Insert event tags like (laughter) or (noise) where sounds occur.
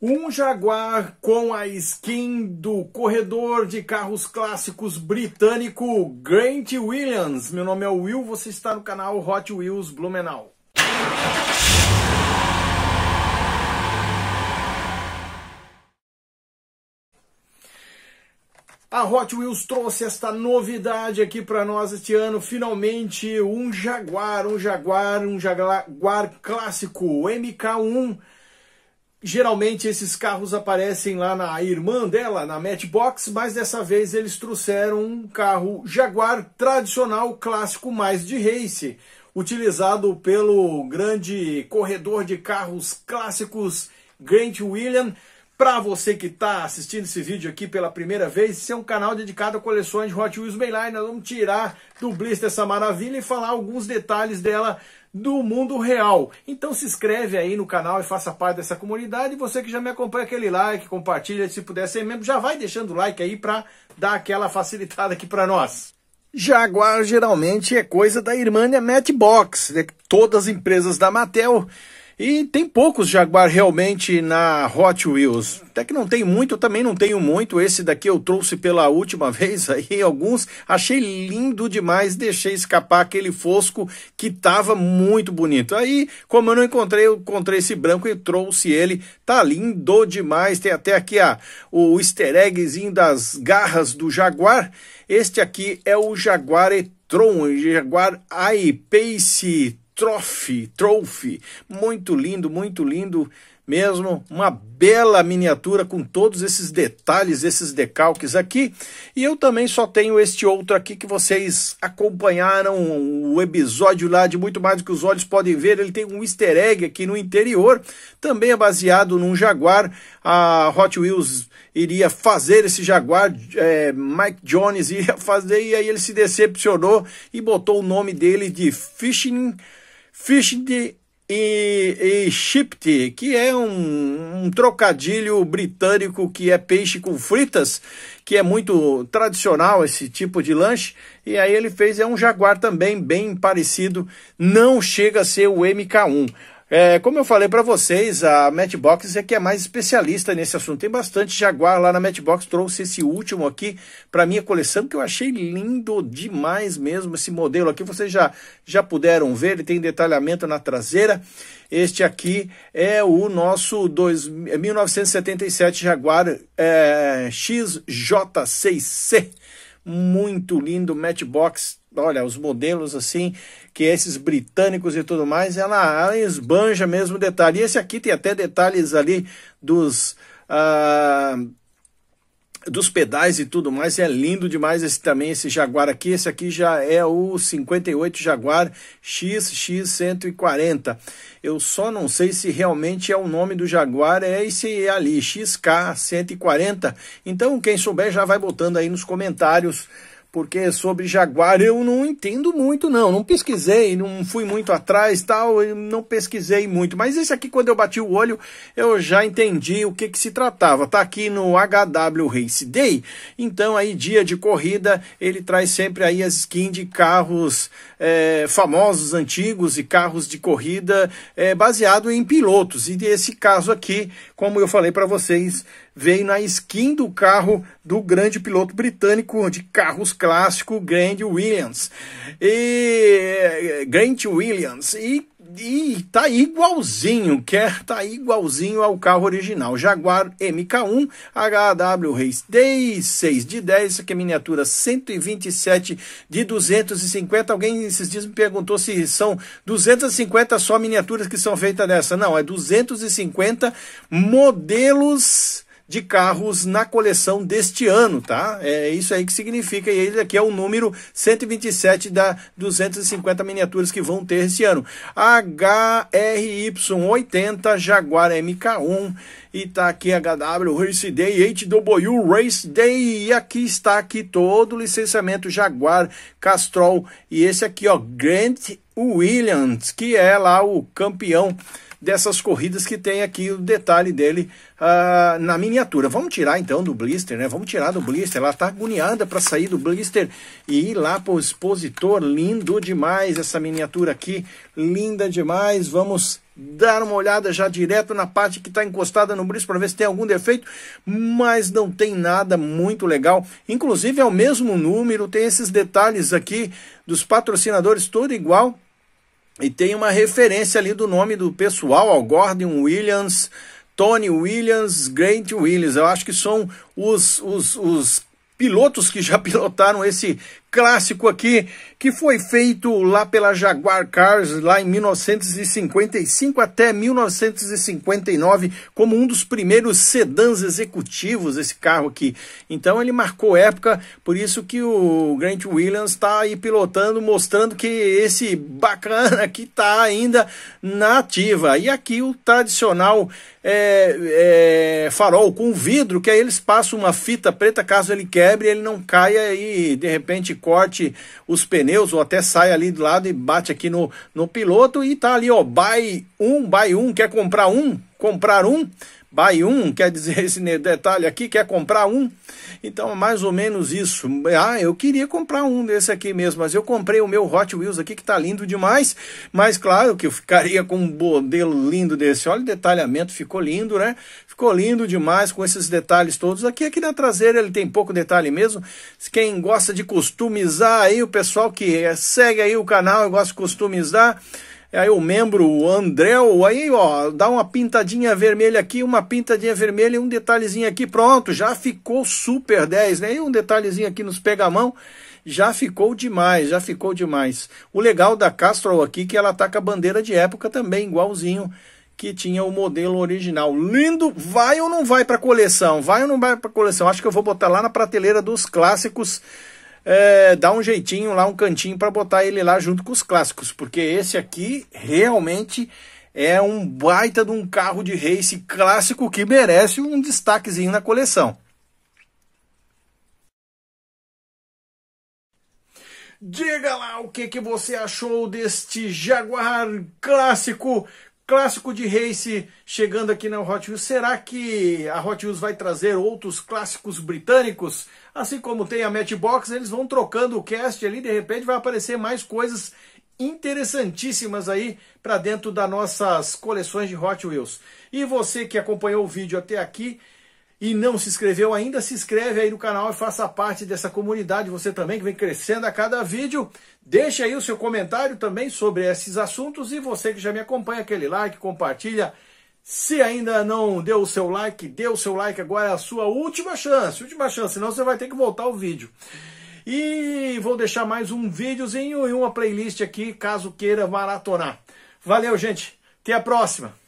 Um Jaguar com a skin do corredor de carros clássicos britânico Grant Williams. Meu nome é Will, você está no canal Hot Wheels Blumenau. A Hot Wheels trouxe esta novidade aqui para nós este ano, finalmente um Jaguar, um Jaguar, um Jaguar clássico MK1 Geralmente esses carros aparecem lá na irmã dela, na Matchbox, mas dessa vez eles trouxeram um carro Jaguar tradicional, clássico mais de race, utilizado pelo grande corredor de carros clássicos Grant William. Para você que está assistindo esse vídeo aqui pela primeira vez, esse é um canal dedicado a coleções de Hot Wheels Mayline. Nós vamos tirar do blister essa maravilha e falar alguns detalhes dela do mundo real. Então se inscreve aí no canal e faça parte dessa comunidade. E você que já me acompanha, aquele like, compartilha, se puder ser membro, já vai deixando o like aí para dar aquela facilitada aqui para nós. Jaguar geralmente é coisa da Irmânia Matchbox, né? todas as empresas da Mattel e tem poucos Jaguar realmente na Hot Wheels. Até que não tem muito, eu também não tenho muito. Esse daqui eu trouxe pela última (laughs) vez aí alguns. Achei lindo demais, deixei escapar aquele fosco que tava muito bonito. Aí, como eu não encontrei, eu encontrei esse branco e trouxe ele. Tá lindo demais. Tem até aqui a, o easter eggzinho das garras do Jaguar. Este aqui é o Jaguar Etron, Jaguar I-Pace Trophy, Trophy, muito lindo, muito lindo mesmo, uma bela miniatura com todos esses detalhes, esses decalques aqui. E eu também só tenho este outro aqui que vocês acompanharam o episódio lá de muito mais do que os olhos podem ver. Ele tem um easter egg aqui no interior, também é baseado num Jaguar. A Hot Wheels iria fazer esse Jaguar, é, Mike Jones (laughs) iria fazer, e aí ele se decepcionou e botou o nome dele de Fishing Fish e, e Shipty, que é um, um, trocadilho britânico que é peixe com fritas, que é muito tradicional esse tipo de lanche. E aí ele fez é um jaguar também bem parecido, não chega a ser o MK1. É, como eu falei para vocês, a Matchbox é que é mais especialista nesse assunto. Tem bastante Jaguar lá na Matchbox. Trouxe esse último aqui para minha coleção que eu achei lindo demais mesmo esse modelo aqui. Vocês já já puderam ver, ele tem detalhamento na traseira. Este aqui é o nosso dois, 1977 é Jaguar é, XJ6C. Muito lindo, Matchbox olha, os modelos assim, que esses britânicos e tudo mais, ela, ela esbanja mesmo detalhe. E esse aqui tem até detalhes ali dos. Ah, dos pedais e tudo mais, é lindo demais esse também, esse Jaguar aqui, esse aqui já é o 58 Jaguar XX140, eu só não sei se realmente é o nome do Jaguar, é esse ali, XK140, então quem souber já vai botando aí nos comentários porque sobre Jaguar eu não entendo muito não, não pesquisei, não fui muito atrás tal, não pesquisei muito, mas esse aqui quando eu bati o olho eu já entendi o que, que se tratava, tá aqui no HW Race Day, então aí dia de corrida ele traz sempre aí as skins de carros é, famosos, antigos e carros de corrida é, baseado em pilotos, e esse caso aqui, como eu falei para vocês, veio na skin do carro do grande piloto britânico de carros clássico Grant Williams. E Grant Williams e e tá igualzinho, quer tá igualzinho ao carro original. Jaguar MK1 HW Race Day 6 de 10, isso aqui é miniatura 127 de 250. Alguém esses dias me perguntou se são 250 só miniaturas que são feitas dessa. Não, é 250 modelos de carros na coleção deste ano, tá? É isso aí que significa. E ele aqui é o número 127 da 250 miniaturas que vão ter esse ano. HRY80 Jaguar MK1 e tá aqui HW Race Day, HW Race Day e aqui está aqui todo o licenciamento Jaguar, Castrol e esse aqui ó, Grant Williams, que é lá o campeão dessas corridas que tem aqui o detalhe dele uh, na miniatura. Vamos tirar então do blister, né? Vamos tirar do blister. Ela tá agoniada para sair do blister e ir lá pro expositor. Lindo demais essa miniatura aqui, linda demais. Vamos dar uma olhada já direto na parte que está encostada no blister para ver se tem algum defeito, mas não tem nada muito legal. Inclusive é o mesmo número, tem esses detalhes aqui dos patrocinadores todo igual, e tem uma referência ali do nome do pessoal, ao Gordon Williams, Tony Williams, Grant Williams. Eu acho que são os, os, os pilotos que já (laughs) pilotaram esse clássico aqui que foi feito lá pela Jaguar Cars lá em 1955 até 1959 como um dos primeiros sedãs executivos esse carro aqui. Então ele marcou época, por isso que o Grant Williams está aí pilotando, mostrando que esse bacana aqui está ainda na ativa. E aqui o tradicional é, é, farol com vidro, que aí eles passam uma fita preta, caso ele quebre, ele não caia e de repente corte os pneus ou até sai ali do lado e bate aqui no, no piloto e tá ali, ó, buy um, buy um, quer comprar um, comprar um, Buy um, quer dizer (laughs) esse detalhe aqui, quer comprar um? Então, é mais ou menos isso. Ah, eu queria comprar um desse aqui mesmo, mas eu comprei o meu Hot Wheels aqui, que está lindo demais. Mas, claro, que eu ficaria com um modelo lindo desse. Olha o detalhamento, ficou lindo, né? Ficou lindo demais com esses detalhes todos. Aqui, aqui na traseira ele tem pouco detalhe mesmo. Quem gosta de customizar aí, o pessoal que segue aí o canal, eu gosto de customizar, é, aí o membro, o Andréu, aí ó, dá uma pintadinha vermelha aqui, uma pintadinha vermelha e um detalhezinho aqui, pronto, já ficou super 10, né? E um detalhezinho aqui nos pegamão, já ficou demais, já ficou demais. O legal da Castrol aqui é que ela tá com a bandeira de época também, igualzinho que tinha o modelo original. Lindo, vai ou não vai para coleção? Vai ou não vai para coleção? Acho que eu vou botar lá na prateleira dos clássicos é, dá um jeitinho lá, um cantinho para botar ele lá junto com os clássicos, porque esse aqui realmente é um baita de um carro de race clássico que merece um destaquezinho na coleção. Diga lá o que, que você achou deste Jaguar clássico Clássico de race chegando aqui na Hot Wheels. Será que a Hot Wheels vai trazer outros clássicos britânicos? Assim como tem a Matchbox, eles vão trocando o cast ali, de repente vai aparecer mais coisas interessantíssimas aí para dentro das nossas coleções de Hot Wheels. E você que acompanhou o vídeo até aqui, e não se inscreveu ainda, se inscreve aí no canal e faça parte dessa comunidade, você também que vem crescendo a cada vídeo. Deixe aí o seu comentário também sobre esses assuntos e você que já me acompanha, aquele like, compartilha. Se ainda não deu o seu like, dê o seu like agora, é a sua última chance, última chance, senão você vai ter que voltar o vídeo. E vou deixar mais um videozinho e uma playlist aqui, caso queira maratonar. Valeu, gente. Até a próxima.